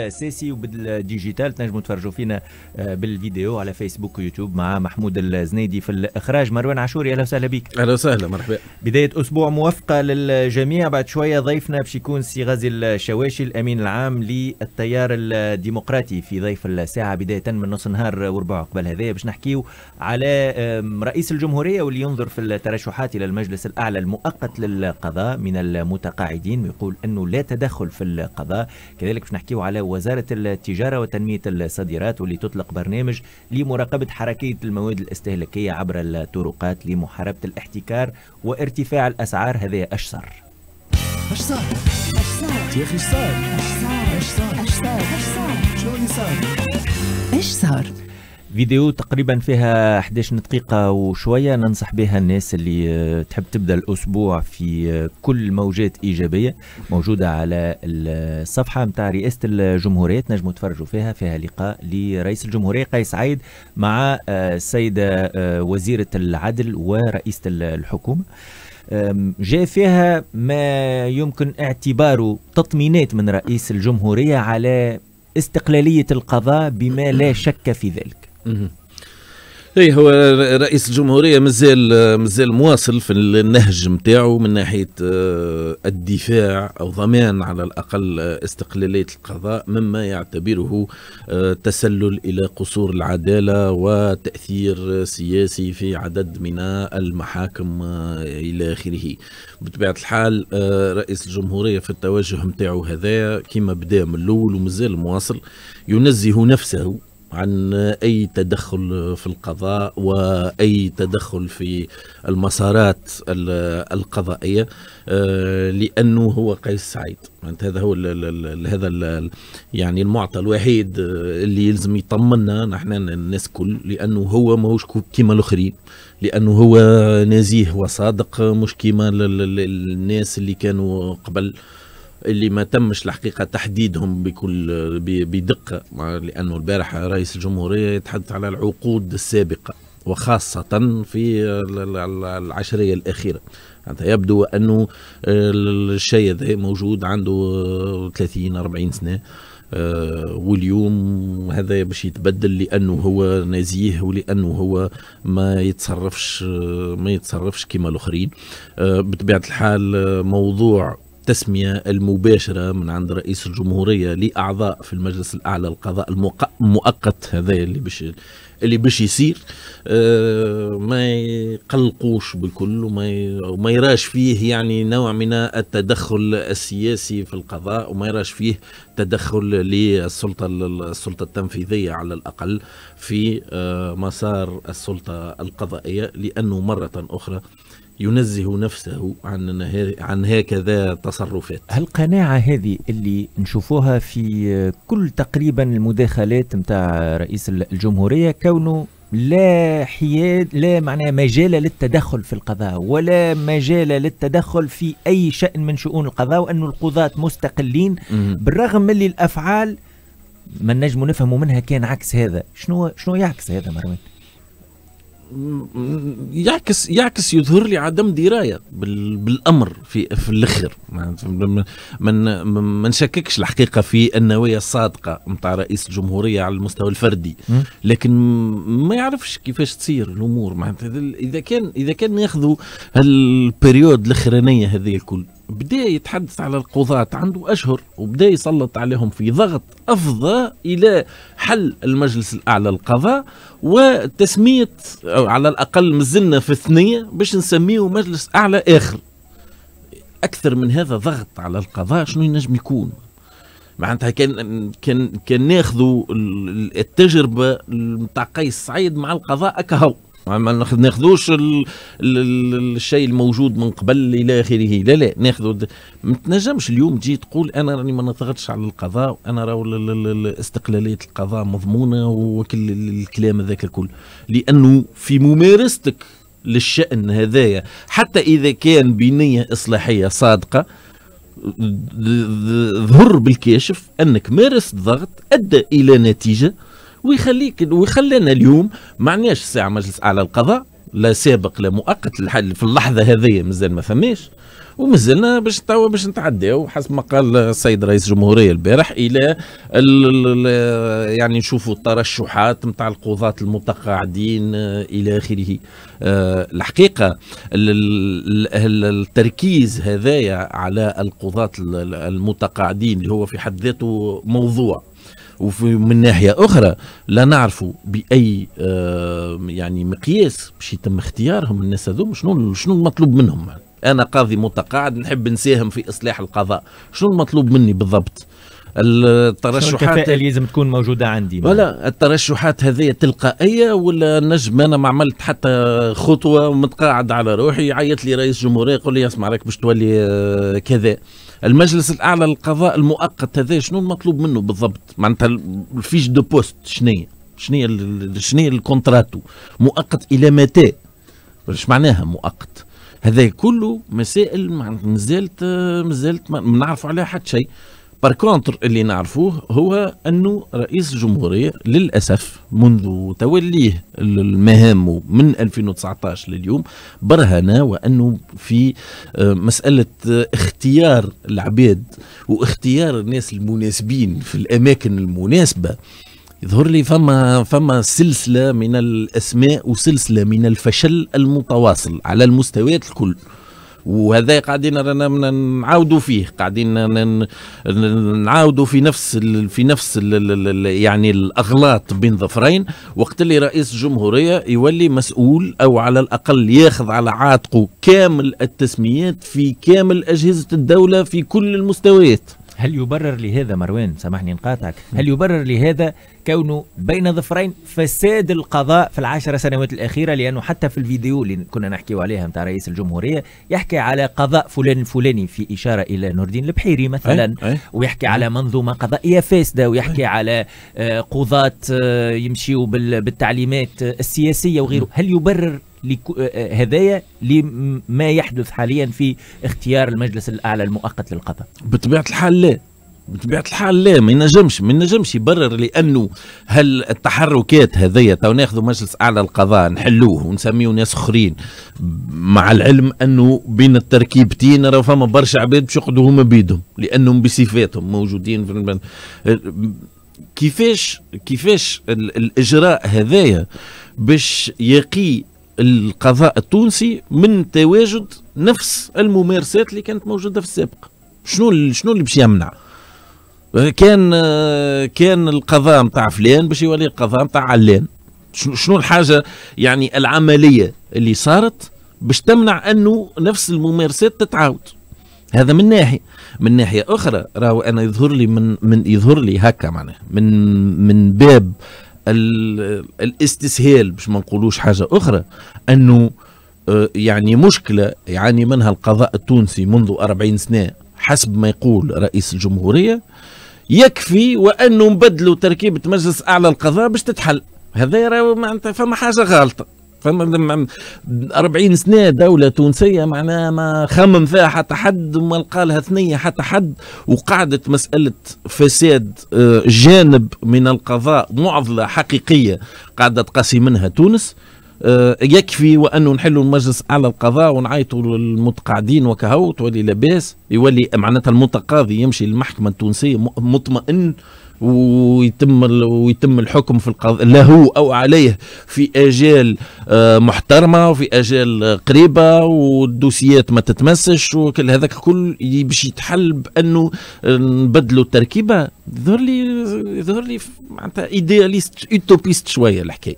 اساسي وبالديجيتال تنجموا تفرجوا فينا آه، بالفيديو على فيسبوك ويوتيوب مع محمود الزنيدي في الاخراج مروان عاشوري اهلا وسهلا بك اهلا وسهلا مرحبا بدايه اسبوع موفقه للجميع بعد شويه ضيفنا باش يكون سي غازي الشواشي الامين العام للتيار الديمقراطي في ضيف الساعه بدايه من نص نهار وربع قبل هذايا باش نحكيو على رئيس الجمهوريه واللي ينظر في الترشحات الى المجلس الاعلى المؤقت للقضاء من المتقاعدين ويقول انه لا تدخل في القضاء كذلك باش نحكيو على وزارة التجارة وتنمية الصادرات واللي تطلق برنامج لمراقبة حركية المواد الاستهلاكية عبر الطرقات لمحاربة الاحتكار وارتفاع الأسعار هذا أش صار أش صار يا أخي أش صار أش صار أش صار أش صار شنو اللي صار أش صار فيديو تقريبا فيها 11 دقيقة وشوية ننصح بها الناس اللي آه، تحب تبدأ الأسبوع في آه، كل موجات إيجابية موجودة على الصفحة متاع رئاسة الجمهورية تنجموا تفرجوا فيها فيها لقاء لرئيس الجمهورية قيس عايد مع آه، السيدة وزيرة العدل ورئيسة الحكومة جاء فيها ما يمكن اعتباره تطمينات من رئيس الجمهورية على استقلالية القضاء بما لا شك في ذلك اي هو رئيس الجمهوريه مازال مازال مواصل في النهج نتاعو من ناحيه آه، الدفاع او ضمان على الاقل استقلاليه القضاء مما يعتبره آه، تسلل الى قصور العداله وتاثير سياسي في عدد من المحاكم آه، الى اخره بطبيعه الحال رئيس الجمهوريه في التوجه نتاعو هذا كما بدا من الاول ومازال مواصل ينزه نفسه عن اي تدخل في القضاء واي تدخل في المسارات القضائيه آه، لانه هو قيس سعيد هذا هو هذا يعني المعطى الوحيد اللي يلزم يطمنا نحن الناس كل لانه هو ماهوش كيما الاخرين لانه هو نزيه وصادق مش كيما الناس اللي كانوا قبل اللي ما تمش الحقيقه تحديدهم بكل بدقه لانه البارحه رئيس الجمهوريه يتحدث على العقود السابقه وخاصة في العشرية الأخيرة حتى يبدو أنه آه، الشيء هذا موجود عنده 30 40 سنة آه، واليوم هذا باش يتبدل لانه هو نزيه ولانه هو ما يتصرفش آه، ما يتصرفش كما الاخرين بطبيعه الحال موضوع التسمية المباشرة من عند رئيس الجمهورية لأعضاء في المجلس الأعلى القضاء المؤقت هذا اللي باش اللي باش يصير آه، ما يقلقوش بالكل وما وما يراش فيه يعني نوع من التدخل السياسي في القضاء وما يراش فيه تدخل للسلطه السلطه التنفيذيه على الاقل في آه، مسار السلطه القضائيه لانه مره اخرى ينزه نفسه عن عن هكذا تصرفات هالقناعة هذه اللي نشوفوها في كل تقريبا المداخلات نتاع رئيس الجمهورية كونه لا حياد لا معناه مجال للتدخل في القضاء ولا مجال للتدخل في اي شان من شؤون القضاء وأن القضاة مستقلين بالرغم من اللي الافعال ما نجم نفهم منها كان عكس هذا شنو شنو يعكس هذا مروان يعكس يعكس يظهر لي عدم درايه بالامر في في الاخر ما نشككش الحقيقه في النوايا الصادقه نتاع رئيس الجمهوريه على المستوى الفردي لكن ما يعرفش كيفاش تصير الامور معناتها اذا كان اذا كان ياخذوا هالبريود الاخرانيه هذه الكل بدا يتحدث على القضاة عنده أشهر وبدا يسلط عليهم في ضغط أفضى إلى حل المجلس الأعلى القضاء وتسمية على الأقل مازلنا في الثنية باش نسميه مجلس أعلى آخر أكثر من هذا ضغط على القضاء شنو ينجم يكون معناتها كان كان كان ناخذوا التجربه نتاع قيس سعيد مع القضاء أكهو ما ناخذوش الشيء الموجود من قبل الى اخره لا لا ناخذ ما تنجمش اليوم تجي تقول انا راني ما نضغطش على القضاء انا راه استقلاليه القضاء مضمونه وكل الكلام هذاك الكل لانه في ممارستك للشان هذايا حتى اذا كان بنيه اصلاحيه صادقه ظهر بالكاشف انك مارست ضغط ادى الى نتيجه ويخليك ويخلينا اليوم ما عندناش ساعه مجلس اعلى القضاء لا سابق لا مؤقت الحل في اللحظه هذه مازال ما فماش ومازلنا باش توا باش نتعداو حسب ما قال السيد رئيس الجمهوريه البارح الى يعني نشوفوا الترشحات نتاع القضاة المتقاعدين آه، الى اخره أه الحقيقه التركيز هذايا على القضاة المتقاعدين اللي هو في حد ذاته موضوع وفي ومن ناحيه اخرى لا نعرفوا باي آه، يعني مقياس باش يتم اختيارهم الناس هذوما شنو شنو المطلوب منهم انا قاضي متقاعد نحب نساهم في اصلاح القضاء شنو المطلوب مني بالضبط الترشحات الكفاءة اللي لازم تكون موجودة عندي ولا الترشحات هذه تلقائية ولا نجم أنا ما عملت حتى خطوة متقاعد على روحي عيط لي رئيس جمهورية يقول لي اسمع راك باش تولي آه، كذا المجلس الاعلى للقضاء المؤقت هذا شنو المطلوب منه بالضبط معناتها الفيش دو بوست شنية شنية شنية الكونتراتو مؤقت الى متى اش معناها مؤقت هذا كله مسائل مازالت مازالت ما نعرفوا عليها حتى شيء بار كونتر اللي نعرفوه هو انه رئيس الجمهوريه للاسف منذ توليه المهام من 2019 لليوم برهن وانه في آه، مساله اختيار العباد واختيار الناس المناسبين في الاماكن المناسبه يظهر لي فما فما سلسله من الاسماء وسلسله من الفشل المتواصل على المستويات الكل وهذا قاعدين رانا نعاودوا فيه قاعدين نعاودوا في نفس في نفس يعني الاغلاط بين ظفرين وقت اللي رئيس الجمهوريه يولي مسؤول او على الاقل ياخذ على عاتقه كامل التسميات في كامل اجهزه الدوله في كل المستويات هل يبرر لهذا مروان سامحني نقاطعك هل يبرر لهذا كونه بين ظفرين فساد القضاء في العشر سنوات الأخيرة لأنه حتى في الفيديو اللي كنا نحكي عليها متاع رئيس الجمهورية يحكي على قضاء فلان الفلاني في إشارة إلى نور الدين البحيري مثلا أي؟ أي؟ ويحكي على منظومة قضائية فاسدة ويحكي أي؟ على آه، قضاة آه، يمشيوا بالتعليمات آه، السياسية وغيره هل يبرر آه، آه، هدايا لما يحدث حاليا في اختيار المجلس الاعلى المؤقت للقضاء بطبيعه الحال لا بطبيعه الحال لا ما ينجمش ما ينجمش يبرر لانه هل التحركات هذيا تو ناخذوا مجلس اعلى القضاء نحلوه ونسميه ناس اخرين مع العلم انه بين التركيبتين راه فما برشا عباد باش يقعدوا هما بيدهم لانهم بصفاتهم موجودين في المن... كيفاش كيفاش الاجراء هذايا باش يقي القضاء التونسي من تواجد نفس الممارسات اللي كانت موجوده في السابق شنو شنو اللي باش يمنع كان كان القضاء نتاع فلان باش يولي القضاء نتاع علان شنو الحاجه يعني العمليه اللي صارت باش تمنع انه نفس الممارسات تتعاود هذا من ناحيه من ناحيه اخرى راهو انا يظهر لي من من يظهر لي هكا معناها من من باب الاستسهال باش ما نقولوش حاجه اخرى انه آه، يعني مشكله يعاني منها القضاء التونسي منذ 40 سنه حسب ما يقول رئيس الجمهوريه يكفي وانه نبدلوا تركيبه مجلس اعلى القضاء باش تتحل هذا معناتها فما حاجه غالطه فما 40 سنه دوله تونسيه معناها ما خمم فيها حتى حد وما لقى لها ثنيه حتى حد وقعدت مساله فساد آه، جانب من القضاء معضله حقيقيه قاعده تقاسي منها تونس آه، يكفي وانه نحلوا المجلس على القضاء ونعيطوا للمتقاعدين وكهو تولي لاباس يولي معناتها المتقاضي يمشي للمحكمه التونسيه مطمئن ويتم ويتم الحكم في القضاء له او عليه في اجال آه، محترمه وفي اجال قريبه والدوسيات ما تتمسش وكل هذاك كل باش يتحل بانه نبدلوا التركيبه يظهر لي يظهر لي معناتها ايدياليست اوتوبيست شويه الحكايه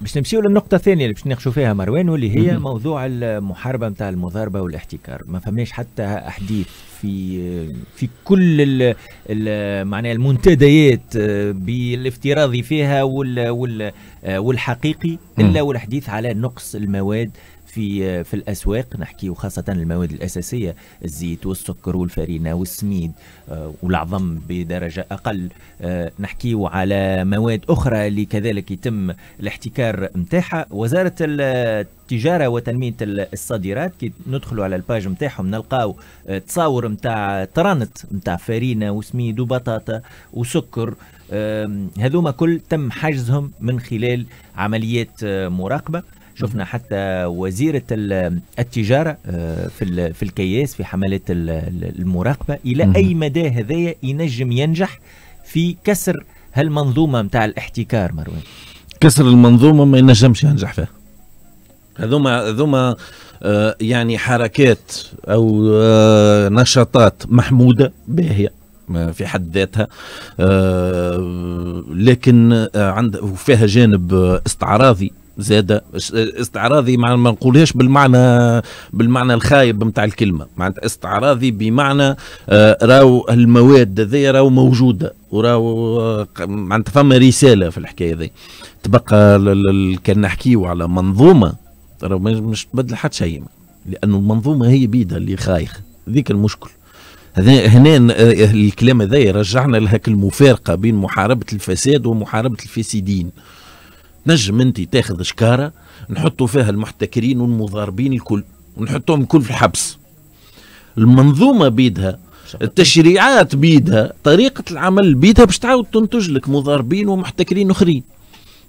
باش نمشيو للنقطه الثانيه اللي باش نناقشوا فيها مروان واللي هي مم. موضوع المحاربه نتاع المضاربه والاحتكار ما فماش حتى احاديث في في كل ال ال معناها المنتديات أه، بالافتراضي فيها وال وال أه، والحقيقي الا والحديث على نقص المواد في في الاسواق نحكي خاصه المواد الاساسيه الزيت والسكر والفرينه والسميد آه، والعظم بدرجه اقل آه، نحكي على مواد اخرى اللي كذلك يتم الاحتكار نتاعها وزاره التجاره وتنميه الصادرات كي ندخلوا على الباج نتاعهم نلقاو آه، تصاور نتاع ترانت نتاع فرينه وسميد وبطاطا وسكر هذوما كل تم حجزهم من خلال عمليات مراقبه شفنا حتى وزيرة التجارة آه، في في الكياس في حملات المراقبة إلى أي مدى هذايا ينجم ينجح في كسر هالمنظومة متاع الاحتكار مروان كسر المنظومة ما ينجمش ينجح فيها هذوما هذوما آه، يعني حركات او آه، نشاطات محموده باهيه في حد ذاتها آه لكن عند وفيها جانب استعراضي زاد استعراضي ما نقولهاش بالمعنى بالمعنى الخايب نتاع الكلمه معناتها استعراضي بمعنى آه، راو المواد هذيا راو موجوده وراو آه، معناتها فما رساله في الحكايه هذي تبقى كان نحكيو على منظومه ترى مش تبدل حتى شيء لانه المنظومه هي بيدها اللي خايخه ذيك المشكل هنا آه، الكلام هذا رجعنا لهاك المفارقه بين محاربه الفساد ومحاربه الفاسدين نجم انت تاخذ شكاره نحطوا فيها المحتكرين والمضاربين الكل ونحطهم الكل في الحبس المنظومه بيدها التشريعات بيدها طريقه العمل بيدها باش تعاود تنتج لك مضاربين ومحتكرين اخرين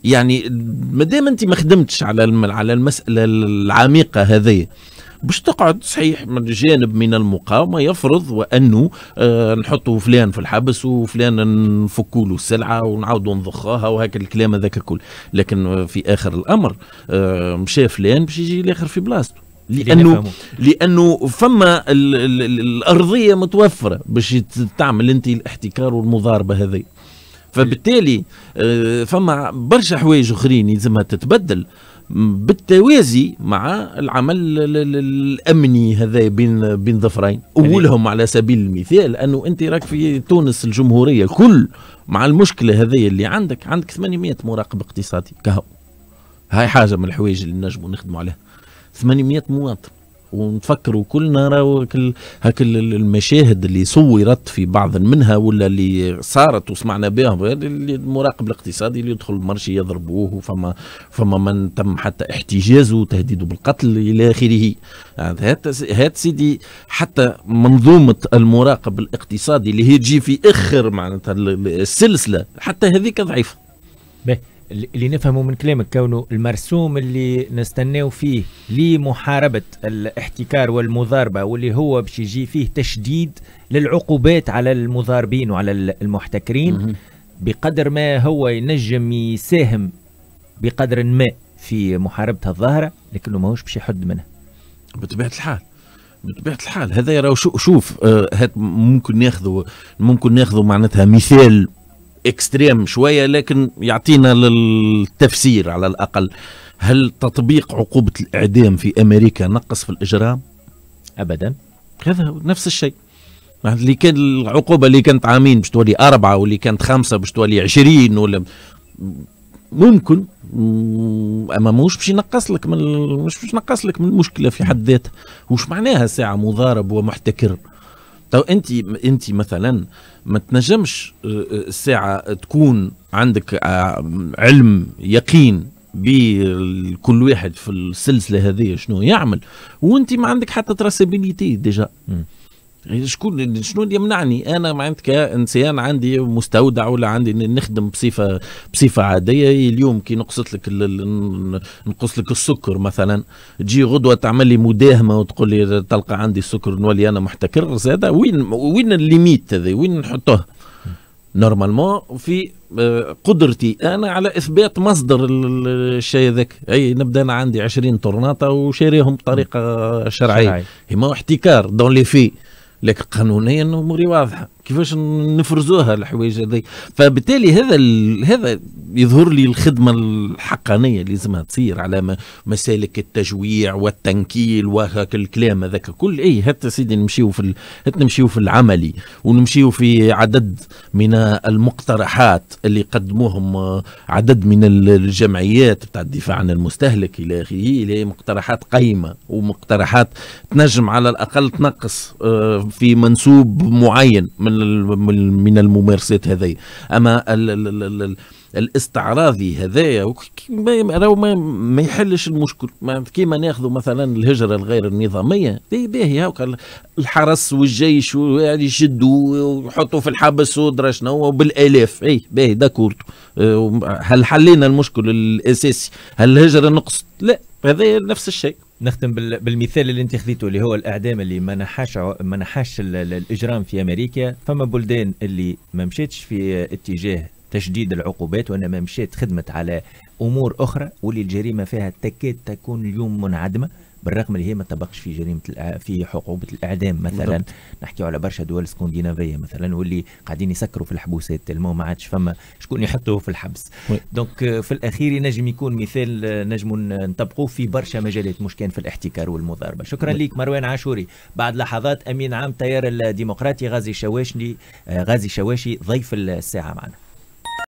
يعني ما دام انت ما خدمتش على على المساله العميقه هذه باش تقعد صحيح من جانب من المقاومه يفرض وانه آه نحطوا فلان في الحبس وفلان نفكوا له السلعه ونعاودوا نضخاها وهكا الكلام هذاك الكل لكن في اخر الامر آه مشى فلان باش يجي الاخر في بلاصته لانه لانه فما الـ الـ الـ الارضيه متوفره باش تعمل انت الاحتكار والمضاربه هذه فبالتالي آه، فما برشا حوايج اخرين يلزمها تتبدل بالتوازي مع العمل الامني هذا بين بين ظفرين اولهم على سبيل المثال انه انت راك في تونس الجمهوريه كل مع المشكله هذه اللي عندك عندك 800 مراقب اقتصادي كهو هاي حاجه من الحوايج اللي نجموا نخدموا عليها 800 مواطن ونتفكروا كلنا راهو هاك المشاهد اللي صورت في بعض منها ولا اللي صارت وسمعنا بها المراقب الاقتصادي اللي يدخل المرشي يضربوه فما فما من تم حتى احتجازه وتهديده بالقتل الى اخره هات هات سيدي حتى منظومه المراقب الاقتصادي اللي هي تجي في اخر معناتها السلسله حتى هذيك ضعيفه اللي نفهمه من كلامك كونه المرسوم اللي نستناو فيه لمحاربة الاحتكار والمضاربة واللي هو باش يجي فيه تشديد للعقوبات على المضاربين وعلى المحتكرين بقدر ما هو ينجم يساهم بقدر ما في محاربة الظاهرة لكنه ماهوش باش يحد منها بطبيعة الحال بطبيعه الحال هذا يرى شوف آه، هات ممكن ناخذه ممكن ناخذه معناتها مثال اكستريم شويه لكن يعطينا للتفسير على الاقل هل تطبيق عقوبه الاعدام في امريكا نقص في الاجرام؟ ابدا هذا نفس الشيء اللي كان العقوبه اللي كانت عامين باش تولي اربعه واللي كانت خمسه باش تولي 20 ولا ممكن اما مش باش ينقص لك من مش باش ينقص لك من المشكله في حد ذاتها وش معناها ساعه مضارب ومحتكر تو طيب، انت انت مثلا ما تنجمش آه، آه، الساعه تكون عندك آه، علم يقين بكل واحد في السلسله هذه شنو يعمل وانت ما عندك حتى تراسابيليتي ديجا يعني شكون شنو اللي يمنعني انا معناتها كانسان عندي مستودع ولا عندي نخدم بصفه بصفه عاديه اليوم كي نقصت لك نقص لك السكر مثلا تجي غدوه تعمل لي مداهمه وتقول لي تلقى عندي السكر نولي انا محتكر زاد وين وين الليميت هذا وين نحطه نورمالمون في آه، قدرتي انا على اثبات مصدر الشيء هذاك اي نبدا انا عندي 20 طرناطه وشاريهم بطريقه شرعيه ما احتكار دون لي في لكن قانونيا الامور واضحه كيفاش نفرزوها الحوايج هذه فبالتالي هذا هذا يظهر لي الخدمه الحقانيه اللي لازمها تصير على مسالك التجويع والتنكيل وهاك الكلام هذاك كل اي حتى سيدي نمشيو في ال... حتى نمشيو في العملي ونمشيو في عدد من المقترحات اللي قدموهم آه، عدد من الجمعيات بتاع الدفاع عن المستهلك الى اخره هي مقترحات قيمه ومقترحات تنجم على الاقل تنقص آه، في منسوب معين من من الممارسات هذه اما الـ الـ الـ الـ الاستعراضي هذايا راهو ما, ما يحلش المشكل كيما ناخذوا مثلا الهجره الغير النظاميه باهي هاوكا الحرس والجيش يعني يشدوا ويحطوا في الحبس ودرا شنو بالالاف اي باهي داكورد أه، هل حلينا المشكل الاساسي هل الهجره نقصت لا هذا نفس الشيء نختم بالمثال اللي انت خذيته اللي هو الاعدام اللي ما نحاش ما نحاش الاجرام في امريكا فما بلدان اللي ما مشيتش في اتجاه تشديد العقوبات وانما مشيت خدمت على امور اخرى واللي الجريمه فيها تكاد تكون اليوم منعدمه بالرغم اللي هي ما طبقش في جريمه الأع... في حقوبه الاعدام مثلا نحكيو على برشا دول سكندنافيه مثلا واللي قاعدين يسكروا في الحبوسات ما عادش فما شكون يحطوه في الحبس دونك في الاخير نجم يكون مثال نجم نطبقوه في برشا مجالات مش كان في الاحتكار والمضاربه شكرا لك مروان عاشوري بعد لحظات امين عام تيار الديمقراطي غازي شواشني آه، غازي شواشي ضيف الساعه معنا